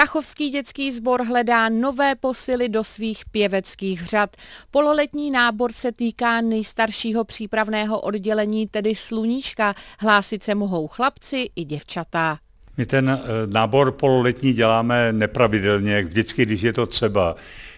Tachovský dětský sbor hledá nové posily do svých pěveckých řad. Pololetní nábor se týká nejstaršího přípravného oddělení, tedy sluníčka. Hlásit se mohou chlapci i děvčata. My ten eh, nábor pololetní děláme nepravidelně, vždycky, když je to třeba.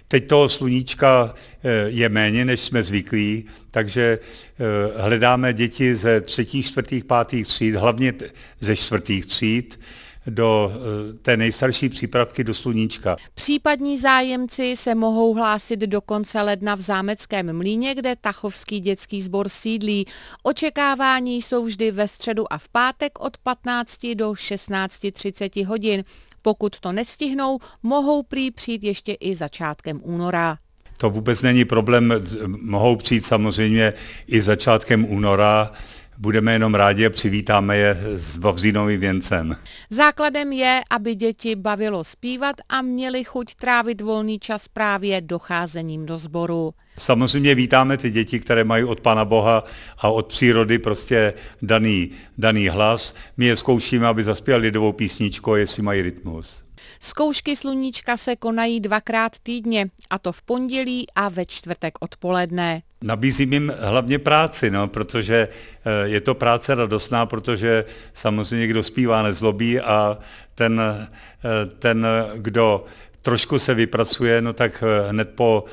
Teď toho sluníčka eh, je méně, než jsme zvyklí, takže eh, hledáme děti ze třetích, čtvrtých, pátých tříd, hlavně ze čtvrtých tříd do eh, té nejstarší přípravky do sluníčka. Případní zájemci se mohou hlásit do konce ledna v Zámeckém mlíně, kde Tachovský dětský sbor sídlí. Očekávání jsou vždy ve středu a v pátek od 15 do 16.30 hodin. Pokud to nestihnou, mohou prý přijít ještě i začátkem února. To vůbec není problém, mohou přijít samozřejmě i začátkem února budeme jenom rádi a přivítáme je s Vavřínovým věncem. Základem je, aby děti bavilo zpívat a měli chuť trávit volný čas právě docházením do sboru. Samozřejmě vítáme ty děti, které mají od Pana Boha a od přírody prostě daný, daný hlas. My je zkoušíme, aby zaspěli lidovou písničku, jestli mají rytmus. Zkoušky sluníčka se konají dvakrát týdně, a to v pondělí a ve čtvrtek odpoledne. Nabízím jim hlavně práci, no, protože eh, je to práce radostná, protože samozřejmě kdo zpívá nezlobí a ten, eh, ten kdo trošku se vypracuje, no tak eh, hned po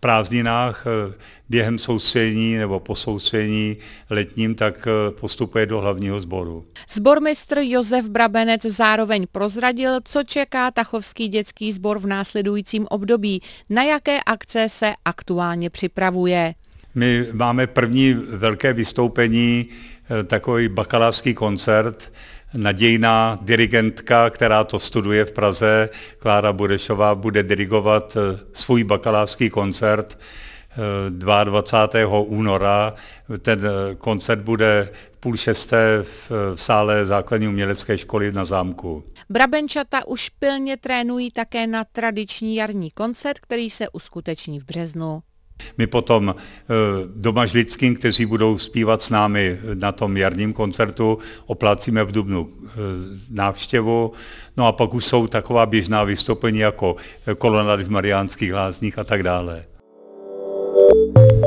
prázdninách eh, během soustředění nebo po soustředění letním, tak eh, postupuje do hlavního sboru. Zbormistr Josef Brabenec zároveň prozradil, co čeká Tachovský dětský sbor v následujícím období, na jaké akce se aktuálně připravuje. My máme první velké vystoupení, eh, takový bakalářský koncert, nadějná dirigentka, která to studuje v Praze, Klára Budešová, bude dirigovat eh, svůj bakalářský koncert 22. Eh, února. Ten eh, koncert bude půl šesté v, sále základní umělecké školy na zámku. Brabenčata už pilně trénují také na tradiční jarní koncert, který se uskuteční v březnu. My potom eh, Doma Žlickým, kteří budou zpívat s námi na tom jarním koncertu, oplácíme v Dubnu eh, návštěvu. No a pak už jsou taková běžná vystoupení jako eh, kolonady v Mariánských lázních a tak dále. thank you